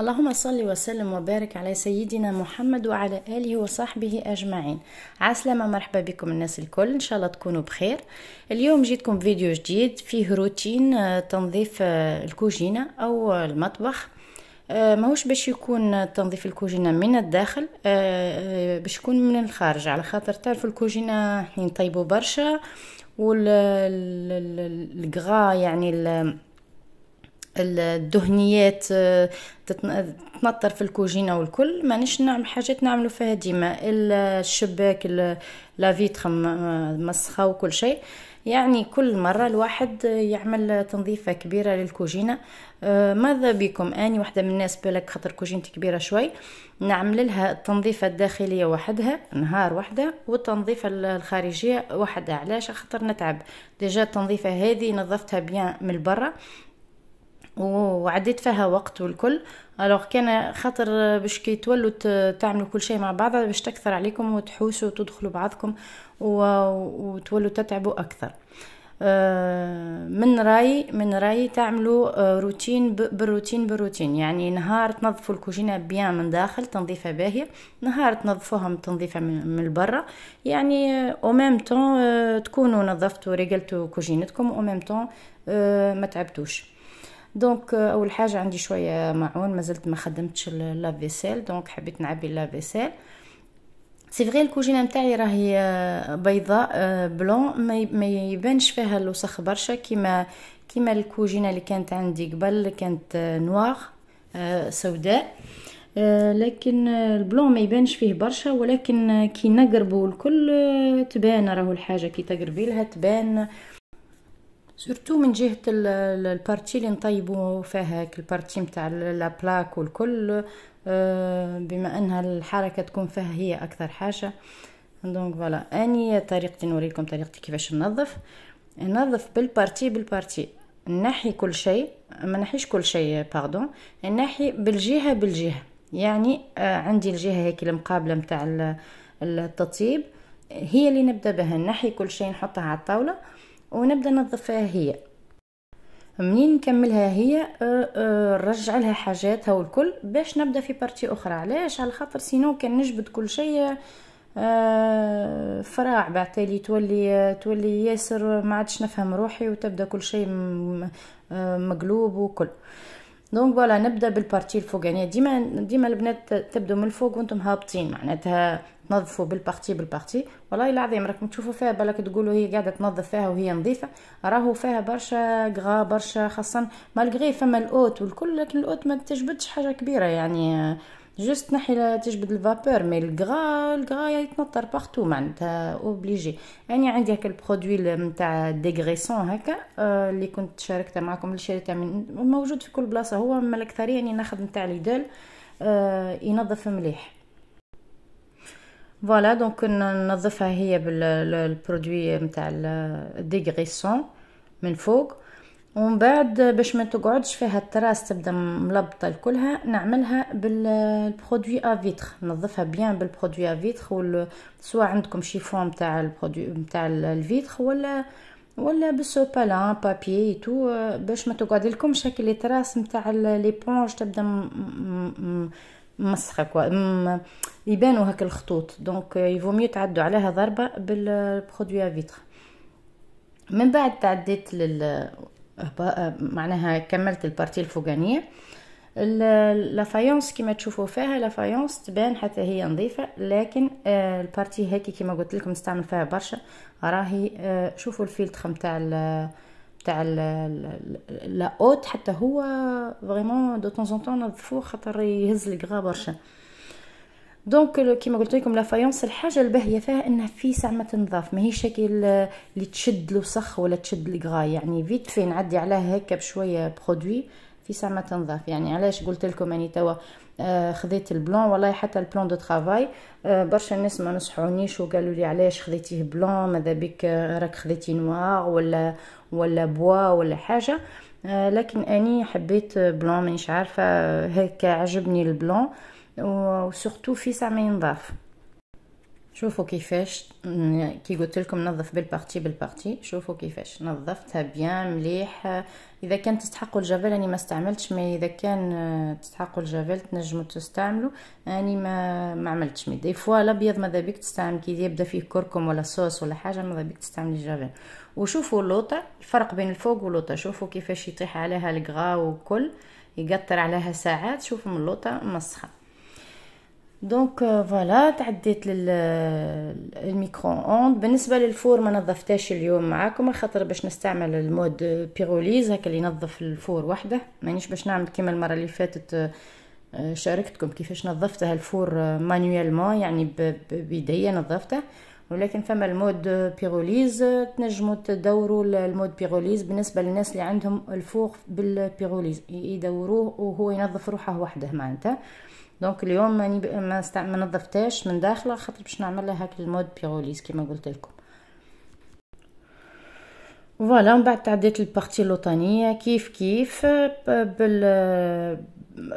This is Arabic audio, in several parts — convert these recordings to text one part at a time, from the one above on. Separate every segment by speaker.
Speaker 1: اللهم صل وسلم وبارك على سيدنا محمد وعلى آله وصحبه أجمعين عسلامة مرحبا بكم الناس الكل إن شاء الله تكونوا بخير اليوم جيتكم فيديو جديد فيه روتين آه، تنظيف آه، الكوجينة أو المطبخ آه، ماهوش باش يكون تنظيف الكوجينة من الداخل باش يكون من الخارج على خاطر تعرفوا الكوجينة نطيبوا برشا والغا يعني الدهنيات آه، تنطر في الكوجينة والكل مانيش نعمل حاجات نعملو فيها ديما الشباك لافيتخ مسخة وكل شيء يعني كل مرة الواحد يعمل تنظيفة كبيرة للكوجينة آه، ماذا بكم أني واحدة من الناس بالك خاطر كوجينتي كبيرة شوي نعمل لها التنظيفة الداخلية وحدها نهار وحدة والتنظيفة الخارجية وحدها علاش خاطر نتعب ديجا التنظيفة هذه نظفتها بيان من برا وعديت فيها وقت والكل الوغ كان خاطر باش كي تولوا تعملوا كل شيء مع بعض باش تكثر عليكم وتحوسوا وتدخلوا بعضكم وتولوا تتعبوا اكثر آه، من راي من راي تعملوا آه، روتين بالروتين بالروتين يعني نهار تنظفوا الكوجينه بيان من داخل تنظيفه باهيه نهار تنظفوهم تنظيفه من برا يعني او آه، ميم تكونوا نظفتوا رجلتوا كوجينتكم او ميم ما تعبتوش دونك euh, اول حاجه عندي شويه معون مازلت ما خدمتش لا فيسيل دونك حبيت نعبي لا فيسيل سي فغي الكوجينه نتاعي راهي آه، بيضاء آه، بلون ما يبانش فيها الوسخ برشا كيما كيما الكوجينه اللي كانت عندي قبل اللي كانت آه، نوار سوداء لكن البلون ما يبانش فيه برشا ولكن كي نقربوا الكل تبان راهو الحاجه كي تقربي لها تبان سورتو من جهه البارتي اللي نطيبو فيها هاك البارتي نتاع لابلاك والكل آه، بما انها الحركه تكون فيها هي اكثر حاجه دونك فوالا اني طريقتي نوريكم طريقتي كيفاش ننظف ننظف بالبارتي بالبارتي نحي كل شيء ما نحيش كل شيء باردون نحي بالجهه بالجهه يعني آه، عندي الجهه هيك المقابله نتاع التطيب هي اللي نبدا بها نحي كل شيء نحطها على الطاوله ونبدا ننظفها هي منين نكملها هي أه، أه، نرجع لها حاجاتها والكل باش نبدا في بارتي اخرى علاش على خاطر سينو كان نجبد كل شيء أه، فراع بعتالي تولي تولي ياسر ما عادش نفهم روحي وتبدا كل شيء مقلوب وكل دونك فوالا نبدا بالبارتي الفوقانيه ديما ديما البنات تبدو من الفوق وانتم هابطين معناتها تنظفوا بالبارتي بالبارتي والله العظيم راكم تشوفوا فيها بالك تقولوا هي قاعده تنظف فيها وهي نظيفه راهو فيها برشا غا برشا خاصه مالغري فما الاوت والكل لكن الاوت ما تجبدش حاجه كبيره يعني جوست تنحي تجبد الفابور مي الغرا الغرا يعني يتنطر بارتو معناتها اوبليجي يعني عندي هكا البرودوي نتاع ديغريسون هكا آه اللي كنت شاركته معكم اللي شريته من موجود في كل بلاصه هو من الاكثريه يعني ناخذ نتاع ليدل آه ينظف مليح فوالا دونك ننظفها هي بالبرودوي نتاع ديغريسون من فوق ومن بعد باش ما تقعدش فيها التراس تبدا ملبطه كلها نعملها بالبرودوي افيتر ننظفها بيان بالبرودوي افيتر وال... سواء عندكم شيفون نتاع البرودوي نتاع الفيتر ولا ولا بالسوبالان بابي تو باش ما تقعد لكم شكل التراس نتاع ليبونج تبدا م... م... م... مسخه كوا م... يبانوا هاك الخطوط دونك اه، يفو ميو تعدو عليها ضربه بالبرودوي ا فيتر من بعد تعديت لل اه، اه، معناها كملت البارتي الفوقانيه لافايونس كيما تشوفوا فيها لافايونس تبان حتى هي نظيفه لكن البارتي هيك كيما قلت لكم نستعمل فيها برشا راهي شوفوا الفيلتر نتاع تاع لا اوت حتى هو فريمون دو طون طون نظفوه خاطر يهز غا برشا دونك كيما قلت لكم لافايونس الحاجه الباهيه فيها انها في ساعه ما تنظاف ماهيش شكل اللي تشد الوسخ ولا تشد الكغا يعني فيت في نعدي عليها هكا بشويه برودوي في ساعه ما تنظاف يعني علاش قلت لكم اني توا آه، خذيت البلون والله حتى البلون دو ترافاي آه، برشا ناس ما نصحونيش وقالوا لي علاش خذيتيه بلون ماذا بك راك خذيتي نوار ولا ولا بوا ولا حاجه آه، لكن اني حبيت بلون مانيش عارفه هكا عجبني البلون وسورتو في ساع ما ينضاف شوفوا كيفاش كي قلت لكم نظف بالبارتي بالبارتي شوفوا كيفاش نظفتها بيان مليح اذا كان تستحقوا الجافيل راني ما استعملتش ما اذا كان تستحقوا الجافيل تنجموا تستعملوا راني ما ما عملتش مي دي فوا الابيض ماذا بيك تستعمل كي يبدا فيه كركم ولا صوص ولا حاجه ماذا بيك تستعملي الجافيل وشوفوا اللوطه الفرق بين الفوق واللوطه شوفوا كيفاش يطيح عليها الغا وكل يقطر عليها ساعات شوفوا من اللوطه مسخه دونك فوالا euh, تعديت للميكرو اوند بالنسبه للفور ما نظفتهاش اليوم معاكم خاطر باش نستعمل المود بيروليز هكا اللي ينظف الفور وحده مانيش باش نعمل كيما المره اللي فاتت آه، شاركتكم كيفاش نظفتها الفور مانويلمون آه، يعني بيديا نظفته ولكن فما المود بيروليز آه، تنجموا تدوروا المود بيروليز بالنسبه للناس اللي عندهم الفور بالبيروليز يدوروه وهو ينظف روحه وحده معناتها دونك اليوم ماني ما, استع... ما نظفتهاش من داخله خاطر باش نعملها هاك المود بيغوليز كيما قلت لكم فوالا من بعد تعديت البارتي اللوطانيه كيف كيف بال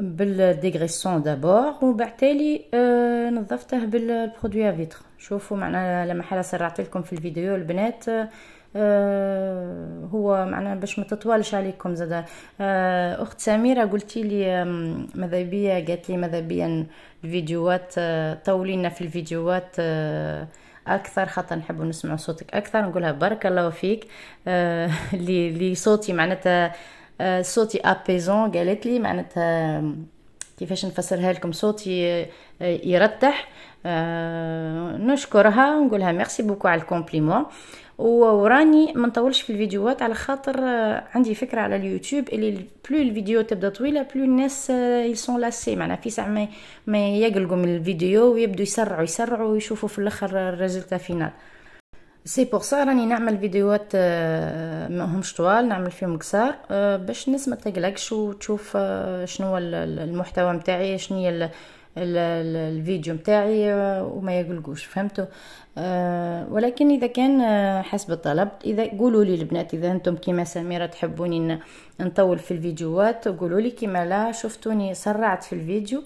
Speaker 1: بالديغريسون دابور بعد تالي آه، نظفته بالبرودوي افيتر شوفوا معنا لما حالا سرعت لكم في الفيديو البنات آه آه، هو معنا باش ما تطولش عليكم زادا آه، اخت سميره قلتي لي ماذا بيا قالت لي ماذا بيا الفيديوهات آه، طولينا في الفيديوهات اكثر خاطر نحب نسمع صوتك اكثر نقولها بارك الله فيك اللي لي صوتي معناتها صوتي ابيزون قالت لي معناتها كيفاش نفسرها لكم صوتي يرتح نشكرها ونقولها ميرسي بوكو على الكومبليمون وراني ما نطولش في الفيديوهات على خاطر آه، عندي فكره على اليوتيوب اللي بلو الفيديو تبدا طويله بلو الناس يلسون آه، لاسي معناها في ساعه ما, ما يقلقوا من الفيديو ويبدو يسرعوا يسرعوا ويشوفوا في الاخر الريزلت فينال سي بور سا راني نعمل فيديوهات آه، ماهمش طوال نعمل فيهم قصار باش الناس ما تقلقش وتشوف شنو المحتوى نتاعي شنو هي الفيديو متاعي آه، وما يقلقوش فهمتوا آه، ولكن اذا كان آه، حسب الطلب اذا قولوا لي البنات اذا انتم كيما سميره تحبوني نطول في الفيديوهات قولوا لي كيما لا شفتوني سرعت في الفيديو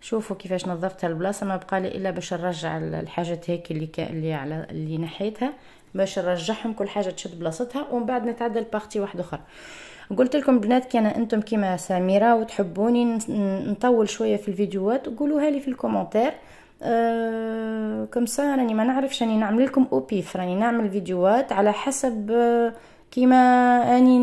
Speaker 1: شوفوا كيفاش نظفت البلاصه ما بقى لي الا باش نرجع الحاجات هيك اللي ك... اللي على اللي نحيتها باش نرجعهم كل حاجه تشد بلاصتها ومن بعد نتعدى لبارتي واحده اخرى قلت لكم بنات كان انتم كيما سميره وتحبوني نطول شويه في الفيديوهات قولوها لي في الكومنتير أه كم راني ما نعرفش راني نعمل لكم اوبيف راني نعمل فيديوهات على حسب أه كيما اني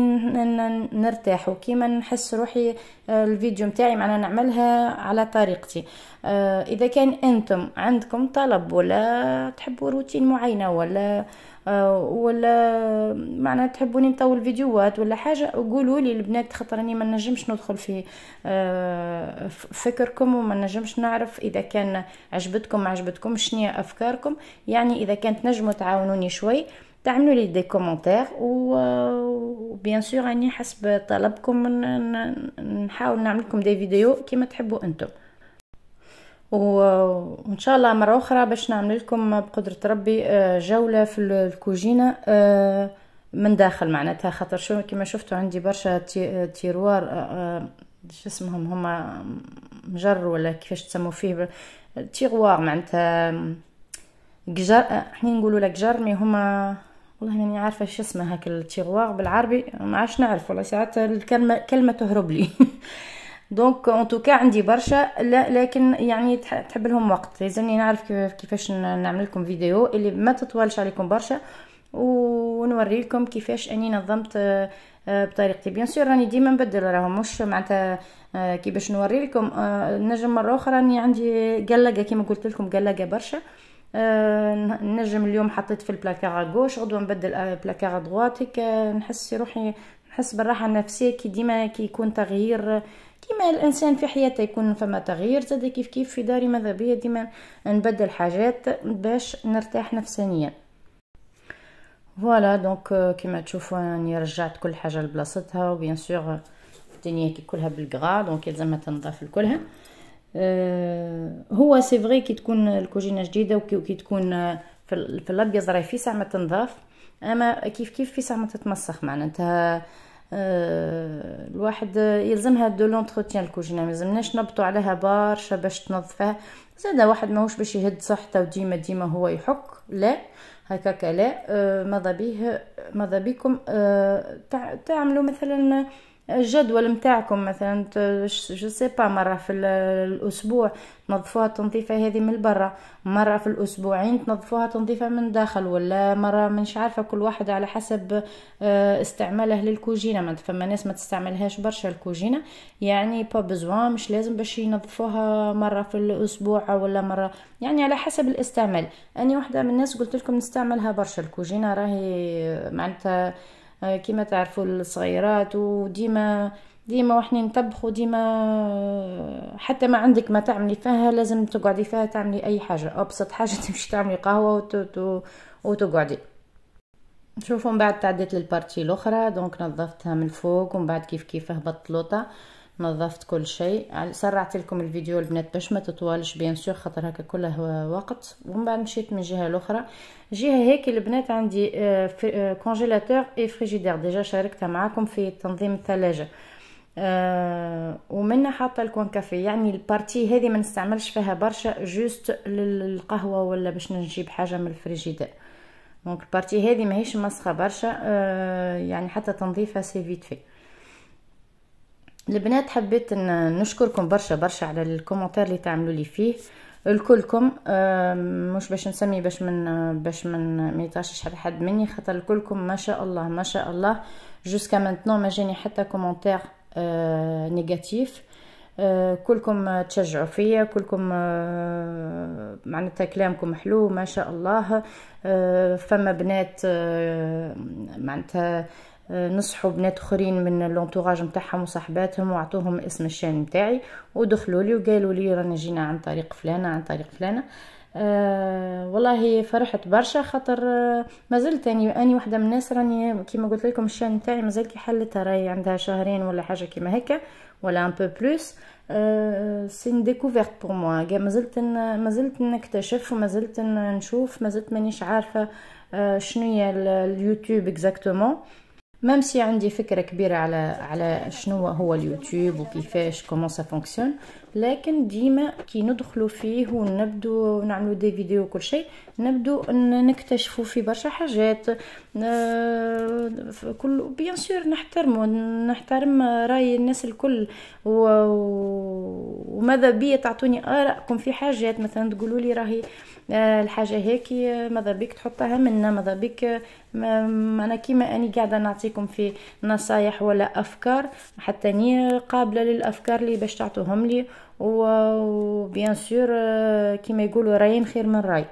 Speaker 1: نرتاح وكيما نحس روحي آه، الفيديو متاعي معنا نعملها على طريقتي آه، اذا كان انتم عندكم طلب ولا تحبوا روتين معينه ولا آه، ولا معنا تحبوني نطول فيديوهات ولا حاجه قولوا لي البنات خاطر راني ما نجمش ندخل في فكركم وما نجمش نعرف اذا كان عجبتكم ما عجبتكم شنو افكاركم يعني اذا كانت نجموا تعاونوني شوي تعملوا لي دي كومونتير بيان سور راني حسب طلبكم نحاول نعمل لكم دي فيديو كيما تحبوا انتم وان شاء الله مره اخرى باش نعمل لكم بقدره ربي آه، جوله في الكوجينه آه، من داخل معناتها خاطر شو كيما شفتوا عندي برشا تيروار آه، شو اسمهم هما مجر ولا كيفاش تسموا فيه تيغوار معناتها جزر احنا نقولوا لك جر مي هما والله ماني عارفه شو اسمها هاك التيغوار بالعربي ما عادش نعرف والله ساعات الكلمه كلمه تهرب لي دونك اون توكا عندي برشا لا لكن يعني تحب لهم وقت لازمني نعرف كيف كيفاش نعمل لكم فيديو اللي ما تطولش عليكم برشا ونوري لكم كيفاش اني نظمت آه، بطريقتي بيان سور راني ديما نبدل راهم مش معناتها آه، كيفاش نوري لكم آه، نجم مره اخرى راني عندي قلقه كيما قلت لكم قلقه برشا آه، نجم اليوم حطيت في البلاكار غوش غدوه نبدل آه، بلاكار دروات هيك آه، نحس روحي نحس بالراحه النفسيه كي ديما كي يكون تغيير كيما الانسان في حياته يكون فما تغيير زاد كيف كيف في داري ماذا بيا ديما نبدل حاجات باش نرتاح نفسانيا فوالا دونك كيما تشوفوا راني رجعت كل حاجه لبلاصتها وبيان سور الدنيا كي كلها بالقرا دونك لازم تنضاف لكلها آه، هو سي فري كي تكون الكوجينه جديده وكي تكون آه، في الابيض راهي في ساعه ما تنضاف اما كيف كيف في ساعه ما تتمسخ معناتها آه، الواحد يلزمها دو لونتروتيان الكوجينه يلزمناش نبطو عليها بارشا باش تنظفها زاد واحد ماهوش باش يهد صحته وديما ديما هو يحك لا هكاك لا ماذا بيه ماذا بكم تعملوا مثلا الجدول نتاعكم مثلا جو سي با مره في الاسبوع تنظفوها التنظيفه هذه من برا مره في الاسبوعين تنظفوها تنظيفه من داخل ولا مره مش عارفه كل واحد على حسب آه، استعماله للكوجينه ما فما ناس ما تستعملهاش برشا الكوجينه يعني با بزوان مش لازم باش ينظفوها مره في الاسبوع ولا مره يعني على حسب الاستعمال انا واحده من الناس قلت لكم نستعملها برشا الكوجينه راهي معناتها آه، كما تعرفوا الصغيرات وديما ديما وحنا نطبخوا ديما آه، حتى ما عندك ما تعملي فيها لازم تقعدي فيها تعملي اي حاجه ابسط حاجه تمشي تعملي قهوه وتقعدي شوفوا من بعد تعديت للبارتي الاخرى دونك نظفتها من الفوق ومن بعد كيف كيف هبطت لوطه نظفت كل شيء سرعت لكم الفيديو البنات باش ما تطولش بيان سور خاطر هكا كله وقت ومن بعد مشيت من جهه الاخرى جهه هيك البنات عندي كونجيلاتور اي فريجيدير ديجا شاركتها معاكم في تنظيم الثلاجه آه ومنها حاطه الكون كافي يعني البارتي هذه ما نستعملش فيها برشا جوست للقهوه ولا باش نجيب حاجه من الفريجيدير دونك البارتي هذه ماهيش مسخه برشا آه، يعني حتى تنظيفها سي فيت في البنات حبيت نشكركم برشا برشا على الكومنتار اللي تعملوا لي فيه الكلكم مش باش نسمي باش من باش من ميتاشش على حد مني خاطر الكلكم ما شاء الله ما شاء الله جوسكا مانتنو ما جاني حتى كومنتار آه، نيجاتيف آه، كلكم تشجعوا فيا كلكم آه، معناتها كلامكم حلو ما شاء الله فما بنات معناتها آه، نصحوا بنات اخرين من لونتوراج نتاعهم وصاحباتهم واعطوهم اسم الشان نتاعي ودخلوا لي وقالوا لي رانا جينا عن طريق فلانه عن طريق فلانه آه والله فرحت برشا خاطر آه مازلت يعني اني وحده من الناس راني كيما قلت لكم الشان نتاعي مازال كي حلتها راهي عندها شهرين ولا حاجه كيما هكا ولا ان بو بلوس سين سي ديكوفيرت بور موا مازلت مازلت نكتشف ومازلت نشوف مازلت مانيش عارفه آه شنو هي اليوتيوب اكزاكتومون ميم عندي فكره كبيره على على شنو هو اليوتيوب وكيفاش كومون سا فونكسيون لكن ديما كي ندخلوا فيه ونبدو نعملوا دي فيديو وكل شيء نبدو نكتشفوا في برشا حاجات كل بيان سور نحترمو نحترم راي الناس الكل و... وماذا بيا تعطوني ارائكم في حاجات مثلا تقولوا لي راهي آه، الحاجه هيك آه، ماذا بك تحطها منا ماذا آه، ما انا كيما اني قاعده نعطيكم في نصايح ولا افكار حتى ني قابله للافكار اللي باش تعطوهم لي وبيان سور كيما يقولوا رايين خير من راي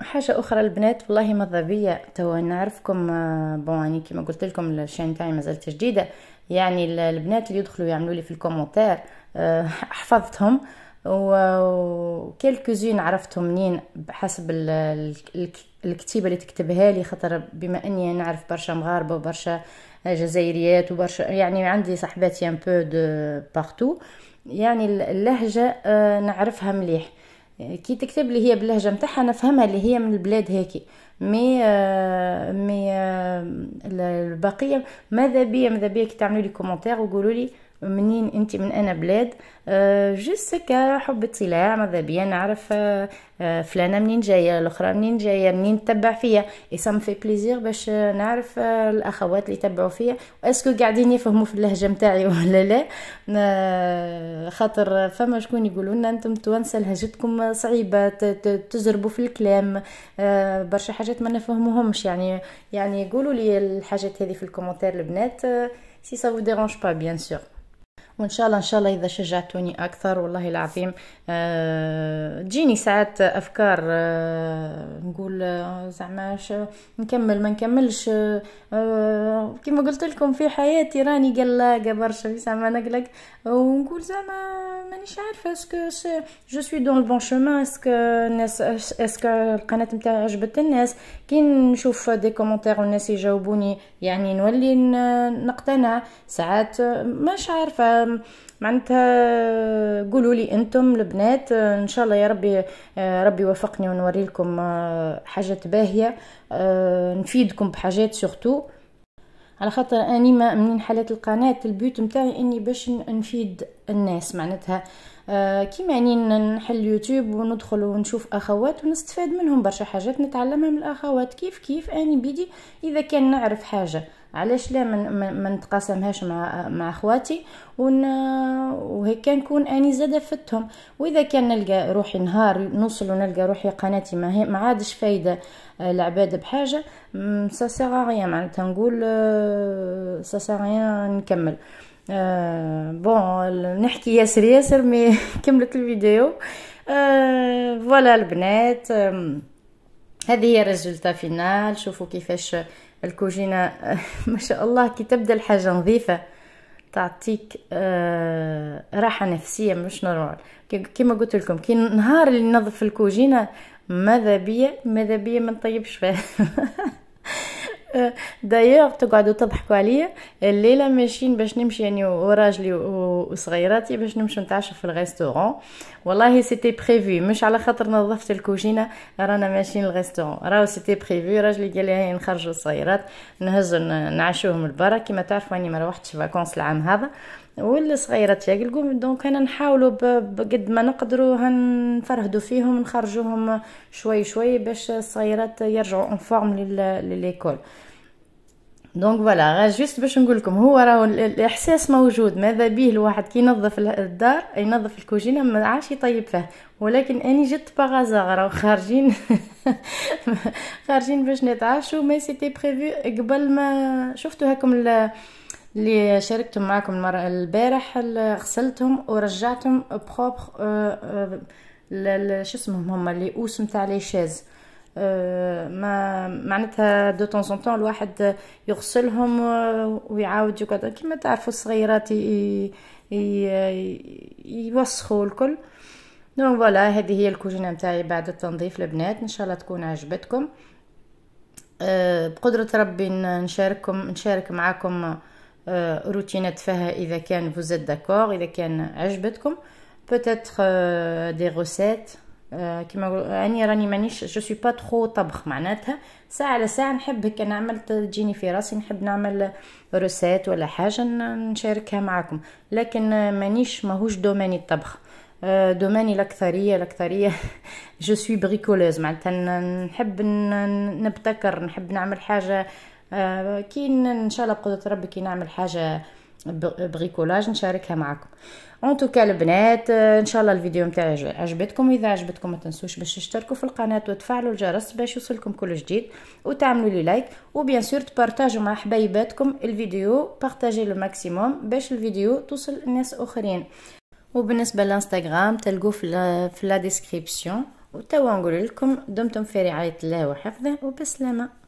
Speaker 1: حاجه اخرى البنات والله ماذا بيا توا نعرفكم بون كيما قلت لكم الشين تاعي مازال جديده يعني البنات اللي يدخلوا يعملوا لي في الكومنتار حفظتهم وكلكوزين عرفتهم منين بحسب الكتيبه اللي تكتبها لي خاطر بما اني نعرف برشا مغاربه وبرشا جزائريات وبرشا يعني عندي صاحباتي ان بو دو بارتو يعني اللهجه آه، نعرفها مليح كي تكتب لي هي باللهجه نتاعها نفهمها اللي هي من البلاد هيك مي آه، مي آه، البقيه ماذا بيا ماذا بيا كي تعملوا لي كومونتير وقولوا لي منين انت من انا بلاد آه، جست هكا حب اطلاع ماذا بيا نعرف آه، آه، فلانه منين جايه الاخرى منين جايه منين تتبع فيا اي سام في بليزير باش نعرف الاخوات اللي تبعوا فيا واسكو قاعدين يفهموا في اللهجه نتاعي ولا لا خاطر فما شكون يقولوا لنا انتم توانسه لهجتكم صعيبه تزربوا في الكلام برشا حاجات ما نفهموهمش يعني يعني يقولوا لي الحاجات هذه في الكومنتير البنات سي سا فو ديرونج با بيان سور وان شاء الله ان شاء الله اذا شجعتوني اكثر والله العظيم آه، تجيني ساعات افكار آه، نقول آه، زعما نكمل ما نكملش كما قلت لكم في حياتي راني قلقه برشا زعما نقلق ونقول زعما مانيش عارفه اسكو جو سوي دون بون شومان اسكو الناس اسكو القناه نتاعي عجبت الناس كي نشوف دي كومونتير والناس يجاوبوني يعني نولي نقتنع ساعات مش عارفه معناتها قولوا لي انتم البنات آه، ان شاء الله يا ربي آه، ربي يوفقني لكم آه، حاجات باهيه نفيدكم بحاجات سورتو على خاطر اني ما منين حالات القناه البيوت نتاعي اني باش نفيد الناس معناتها آه كيما اني يعني نحل يوتيوب وندخل ونشوف اخوات ونستفاد منهم برشا حاجات نتعلمها من الاخوات كيف كيف اني بيدي اذا كان نعرف حاجه علاش لا من, من, من مع مع اخواتي ون وهكا نكون اني زاده فتهم واذا كان نلقى روحي نهار نوصل ونلقى روحي قناتي ما هي ما عادش فايده آه، العباد بحاجه سا سيغاريا معناتها نقول سا آه، سيغاريا نكمل آه بون نحكي ياسر ياسر مي كملت الفيديو آه فوالا البنات هذه هي الريزولتا فينال شوفوا كيفاش الكوجينة ما شاء الله كي تبدا الحاجة نظيفة تعطيك آه، راحة نفسية مش نورمال كيما قلت لكم كي نهار اللي نظف الكوجينة ماذا بيا ماذا بيا ما نطيبش فيها دايوغ تقعدوا تضحكوا عليا الليله ماشيين باش نمشي يعني وراجلي وصغيراتي باش نمشي نتعشى في الريستورون والله سيتي بريفي مش على خاطر نظفت الكوجينه رانا ماشيين الريستورون راهو سيتي بريفي راجلي قال لي نخرجوا الصغيرات نهزوا نعشوهم البرا كيما تعرفوا اني ما روحتش فاكونس العام هذا والصغيرات يقلقوا دونك انا نحاولوا بقد ما نقدروا هنفرهدوا فيهم نخرجوهم شوي شوي باش الصغيرات يرجعوا اون فورم لليكول دونك فوالا جوست باش نقول لكم هو راهو الاحساس موجود ماذا به الواحد كي ينظف الدار ينظف الكوجينه ما عادش يطيب فيه ولكن اني جيت باغازا راهو خارجين خارجين باش نتعشوا مي سيتي بريفو قبل ما شفتوا هاكم اللي شاركتهم معكم المره البارح غسلتهم ورجعتهم بروبر آه، آه، شو اسمهم هما لي اوس نتاع لي شاز آه، ما معناتها دو طون سون طون الواحد يغسلهم آه، ويعاود يقعد كيما تعرفوا الصغيرات يوسخوا الكل دونك فوالا هذه هي الكوجينه نتاعي بعد التنظيف البنات ان شاء الله تكون عجبتكم آه، بقدره ربي نشارككم نشارك معاكم روتينات فيها اذا كان فوزيت داكور اذا كان عجبتكم بوتيتر دي روسيت آه، كيما اني راني مانيش جو سوي با ترو طبخ معناتها ساعه على ساعه نحب هكا نعمل تجيني في راسي نحب نعمل روسات ولا حاجه نشاركها معكم لكن مانيش ماهوش دوماني الطبخ آه، دوماني الاكثريه الاكثريه جو سوي بريكولوز معناتها نحب نبتكر نحب نعمل حاجه آه، كي ان شاء الله بقدره ربي كي نعمل حاجه بريكولاج نشاركها معكم اون توكا البنات آه، ان شاء الله الفيديو نتاعي عجبتكم اذا عجبتكم ما تنسوش باش تشتركوا في القناه وتفعلوا الجرس باش يوصلكم كل جديد وتعملوا لي لايك وبيان سور تبارطاجوا مع حبايباتكم الفيديو بارطاجي لو ماكسيموم باش الفيديو توصل لناس اخرين وبالنسبه للانستغرام تلقوه في في لا ديسكريبسيون وتوا نقول لكم دمتم في رعايه الله وحفظه وبسلامه